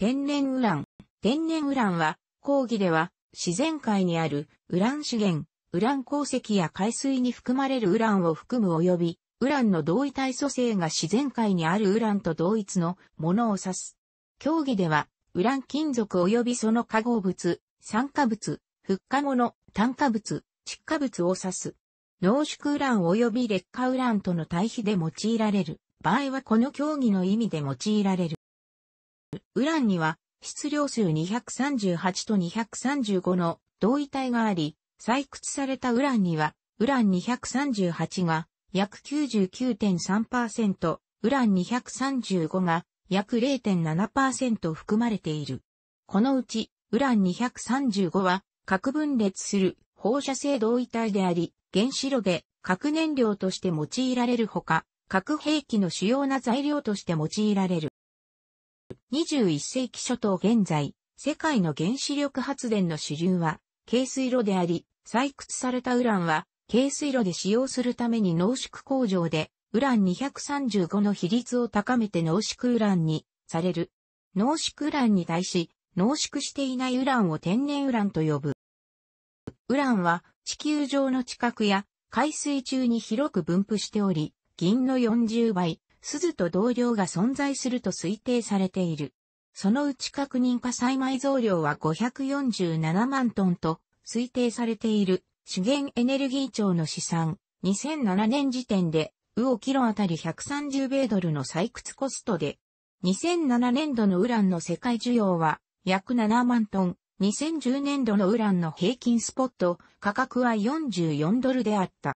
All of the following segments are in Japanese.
天然ウラン。天然ウランは、講義では、自然界にあるウラン資源、ウラン鉱石や海水に含まれるウランを含む及び、ウランの同位体組成が自然界にあるウランと同一のものを指す。競技では、ウラン金属及びその化合物、酸化物、復化物、炭化物、窒化物を指す。濃縮ウラン及び劣化ウランとの対比で用いられる場合はこの競技の意味で用いられる。ウランには質量数238と235の同位体があり、採掘されたウランには、ウラン238が約99.3%、ウラン235が約0.7%含まれている。このうち、ウラン235は核分裂する放射性同位体であり、原子炉で核燃料として用いられるほか、核兵器の主要な材料として用いられる。21世紀初頭現在、世界の原子力発電の主流は、軽水炉であり、採掘されたウランは、軽水炉で使用するために濃縮工場で、ウラン235の比率を高めて濃縮ウランにされる。濃縮ウランに対し、濃縮していないウランを天然ウランと呼ぶ。ウランは地球上の地殻や海水中に広く分布しており、銀の40倍、鈴と同量が存在すると推定されている。そのうち確認化栽埋増量は547万トンと推定されている資源エネルギー庁の試算2007年時点でオキロあたり130米ドルの採掘コストで2007年度のウランの世界需要は約7万トン2010年度のウランの平均スポット価格は44ドルであった。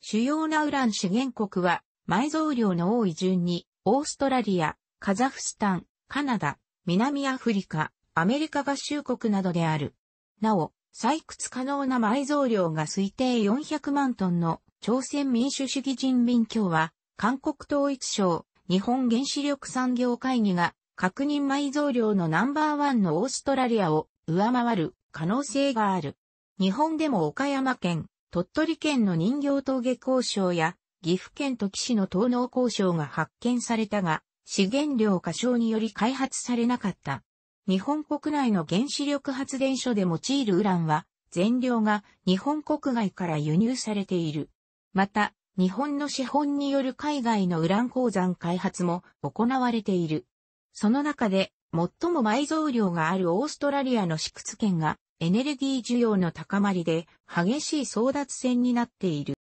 主要なウラン資源国は埋蔵量の多い順に、オーストラリア、カザフスタン、カナダ、南アフリカ、アメリカ合衆国などである。なお、採掘可能な埋蔵量が推定400万トンの朝鮮民主主義人民共和、韓国統一省、日本原子力産業会議が確認埋蔵量のナンバーワンのオーストラリアを上回る可能性がある。日本でも岡山県、鳥取県の人形峠交渉や岐阜県と岸市の東農交渉が発見されたが、資源量過小により開発されなかった。日本国内の原子力発電所で用いるウランは、全量が日本国外から輸入されている。また、日本の資本による海外のウラン鉱山開発も行われている。その中で、最も埋蔵量があるオーストラリアのシ屈県が、エネルギー需要の高まりで激しい争奪戦になっている。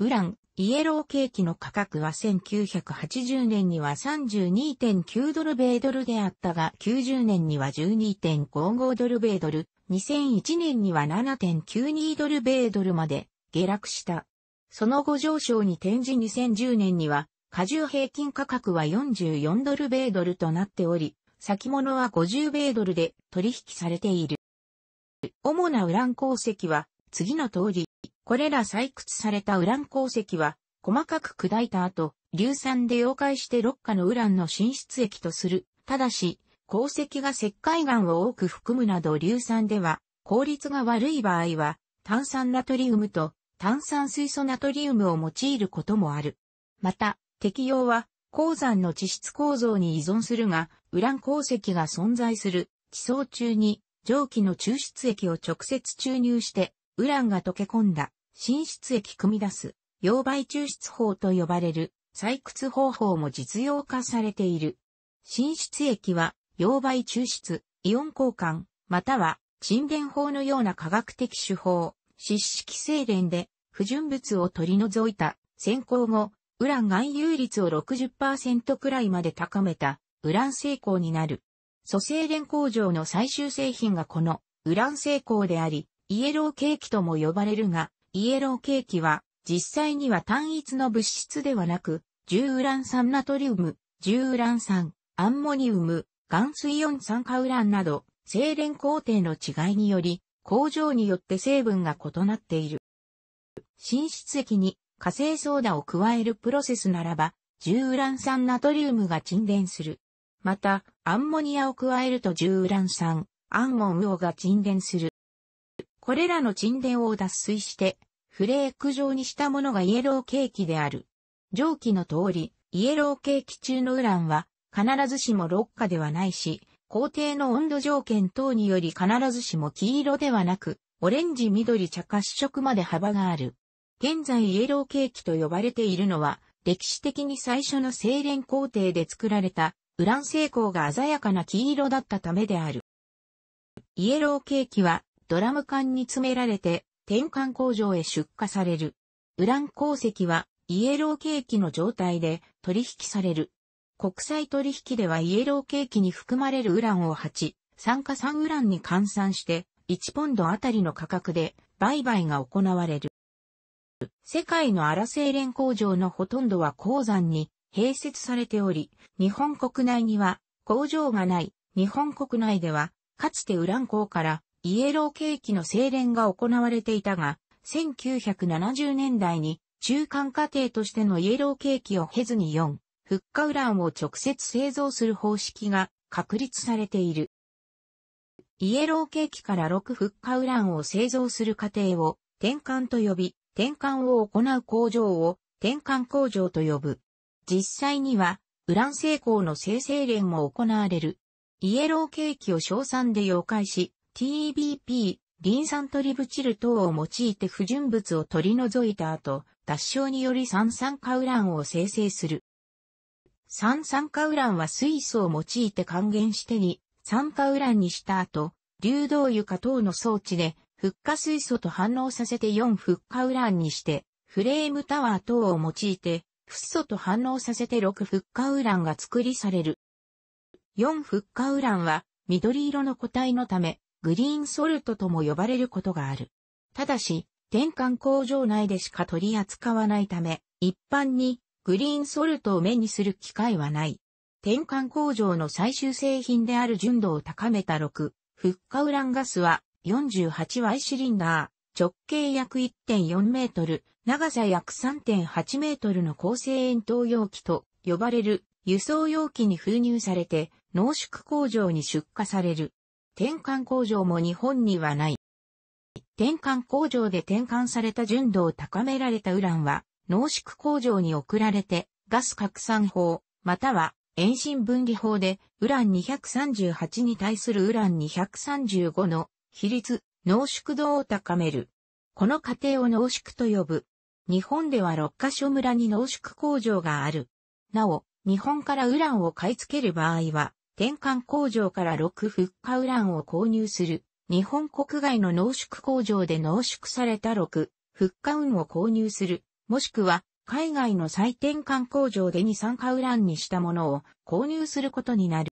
ウラン、イエローケーキの価格は1980年には32.9ドル米ドルであったが90年には12.55ドル米ドル、2001年には7.92ドル米ドルまで下落した。その後上昇に転じ2010年には、過重平均価格は44ドル米ドルとなっており、先物は50米ドルで取引されている。主なウラン鉱石は次の通り、これら採掘されたウラン鉱石は、細かく砕いた後、硫酸で溶解して6価のウランの浸出液とする。ただし、鉱石が石灰岩を多く含むなど硫酸では、効率が悪い場合は、炭酸ナトリウムと炭酸水素ナトリウムを用いることもある。また、適用は、鉱山の地質構造に依存するが、ウラン鉱石が存在する地層中に蒸気の抽出液を直接注入してウランが溶け込んだ、浸出液組み出す、溶媒抽出法と呼ばれる、採掘方法も実用化されている。浸出液は、溶媒抽出、イオン交換、または、沈殿法のような科学的手法、湿式精錬で、不純物を取り除いた、先行後、ウラン含有率を60%くらいまで高めた、ウラン成功になる。蘇生錬工場の最終製品がこの、ウラン成功であり、イエローケーキとも呼ばれるが、イエローケーキは、実際には単一の物質ではなく、重ウラン酸ナトリウム、重ウラン酸、アンモニウム、含水温酸化ウランなど、精錬工程の違いにより、工場によって成分が異なっている。浸出液に火星ソーダを加えるプロセスならば、重ウラン酸ナトリウムが沈殿する。また、アンモニアを加えると重ウラン酸、アンモンウオが沈殿する。これらの沈殿を脱水して、フレーク状にしたものがイエローケーキである。上記の通り、イエローケーキ中のウランは、必ずしも六花ではないし、工程の温度条件等により必ずしも黄色ではなく、オレンジ緑茶褐色まで幅がある。現在イエローケーキと呼ばれているのは、歴史的に最初の精錬工程で作られた、ウラン成功が鮮やかな黄色だったためである。イエローケーキはドラム缶に詰められて、転換工場へ出荷される。ウラン鉱石は、イエローケーキの状態で取引される。国際取引ではイエローケーキに含まれるウランを8、酸化酸ウランに換算して、1ポンドあたりの価格で売買が行われる。世界の荒製錬工場のほとんどは鉱山に併設されており、日本国内には工場がない。日本国内では、かつてウラン鉱からイエローケーキの精錬が行われていたが、1970年代に中間過程としてのイエローケーキを経ずに4、フッカウランを直接製造する方式が確立されている。イエローケーキから6フッカウランを製造する過程を転換と呼び、転換を行う工場を転換工場と呼ぶ。実際には、ウラン成功の生成連も行われる。イエローケーキを賞賛で溶解し、TBP、リン酸トリブチル等を用いて不純物を取り除いた後、脱症により三酸化ウランを生成する。三酸化ウランは水素を用いて還元してに、酸化ウランにした後、流動床等の装置で、フッ化水素と反応させて4フッ化ウランにして、フレームタワー等を用いて、フッ素と反応させて6フッ化ウランが作りされる。4フッ化ウランは、緑色の個体のため、グリーンソルトとも呼ばれることがある。ただし、転換工場内でしか取り扱わないため、一般にグリーンソルトを目にする機会はない。転換工場の最終製品である純度を高めた6、フッカウランガスは 48Y シリンダー、直径約1.4メートル、長さ約3.8メートルの構成円筒容器と呼ばれる輸送容器に封入されて濃縮工場に出荷される。転換工場も日本にはない。転換工場で転換された純度を高められたウランは、濃縮工場に送られて、ガス拡散法、または遠心分離法で、ウラン238に対するウラン235の比率、濃縮度を高める。この過程を濃縮と呼ぶ。日本では6カ所村に濃縮工場がある。なお、日本からウランを買い付ける場合は、転換工場から6フッカウランを購入する。日本国外の濃縮工場で濃縮された6フッウンを購入する。もしくは、海外の再転換工場で二酸化ウランにしたものを購入することになる。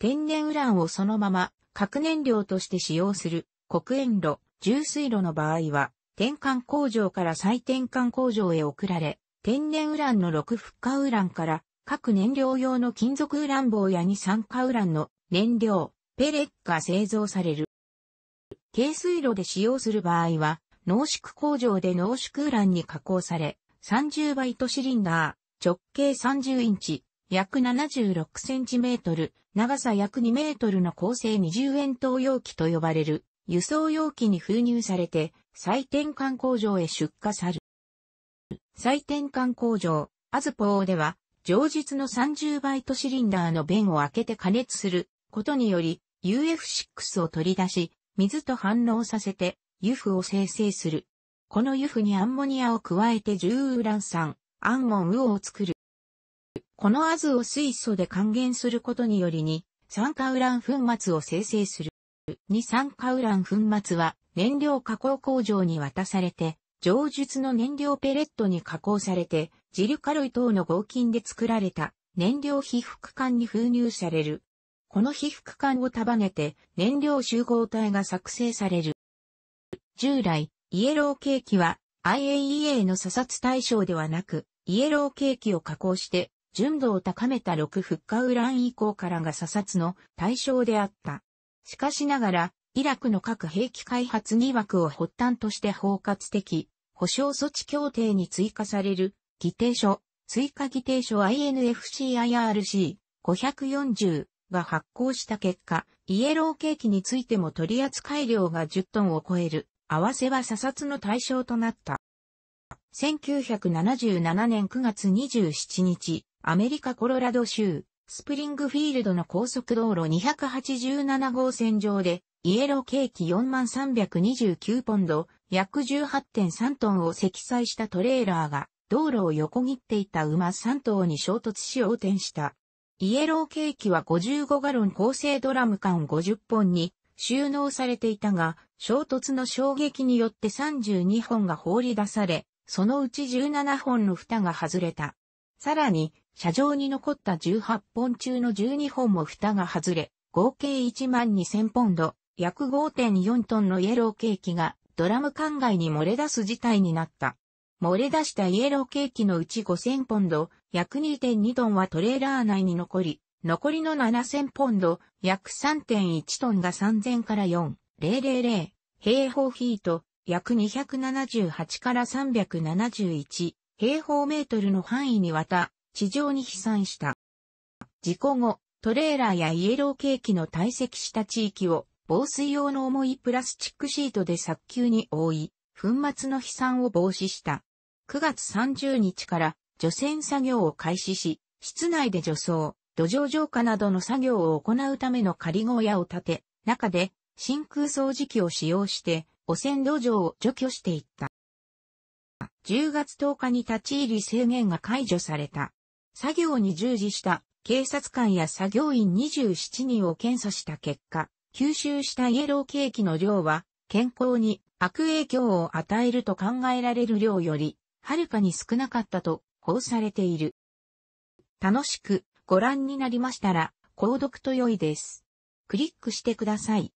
天然ウランをそのまま核燃料として使用する黒煙炉、重水炉の場合は、転換工場から再転換工場へ送られ、天然ウランの6フッカウランから各燃料用の金属ウラン棒や二酸化ウランの燃料、ペレッが製造される。軽水炉で使用する場合は、濃縮工場で濃縮ウランに加工され、30バイトシリンダー、直径30インチ、約76センチメートル、長さ約2メートルの構成20円筒容器と呼ばれる輸送容器に封入されて再転換工場へ出荷さる。再転換工場、アズポーでは上述の30バイトシリンダーの弁を開けて加熱することにより UF6 を取り出し、水と反応させて油布を生成する。この油布にアンモニアを加えて重ウラン酸、アンモンウを作る。このアズを水素で還元することによりに、酸化ウラン粉末を生成する。二酸化ウラン粉末は燃料加工工場に渡されて、上述の燃料ペレットに加工されて、ジルカロイ等の合金で作られた燃料被覆管に封入される。この被覆管を束ねて燃料集合体が作成される。従来、イエローケーキは IAEA の査察対象ではなく、イエローケーキを加工して純度を高めた6フッカウラン以降からが査察の対象であった。しかしながら、イラクの核兵器開発疑惑を発端として包括的、保障措置協定に追加される議定書、追加議定書 INFCIRC540 が発行した結果、イエローケーキについても取扱量が10トンを超える、合わせは査察の対象となった。1977年9月27日、アメリカコロラド州、スプリングフィールドの高速道路287号線上で、イエローケーキ4329ポンド、約18.3トンを積載したトレーラーが、道路を横切っていた馬3頭に衝突し横転した。イエローケーキは55ガロン構成ドラム缶50本に収納されていたが、衝突の衝撃によって32本が放り出され、そのうち17本の蓋が外れた。さらに、車上に残った18本中の12本も蓋が外れ、合計1万2000ポンド、約5.4トンのイエローケーキがドラム缶外に漏れ出す事態になった。漏れ出したイエローケーキのうち5000ポンド、約2.2トンはトレーラー内に残り、残りの7000ポンド、約3.1トンが3000から4000平方フィート、約278から371平方メートルの範囲にわた、地上に飛散した。事故後、トレーラーやイエローケーキの堆積した地域を防水用の重いプラスチックシートで早急に覆い、粉末の飛散を防止した。9月30日から除染作業を開始し、室内で除草、土壌浄化などの作業を行うための仮小屋を建て、中で真空掃除機を使用して汚染土壌を除去していった。10月10日に立ち入り制限が解除された。作業に従事した警察官や作業員27人を検査した結果、吸収したイエローケーキの量は健康に悪影響を与えると考えられる量よりはるかに少なかったと報されている。楽しくご覧になりましたら、購読と良いです。クリックしてください。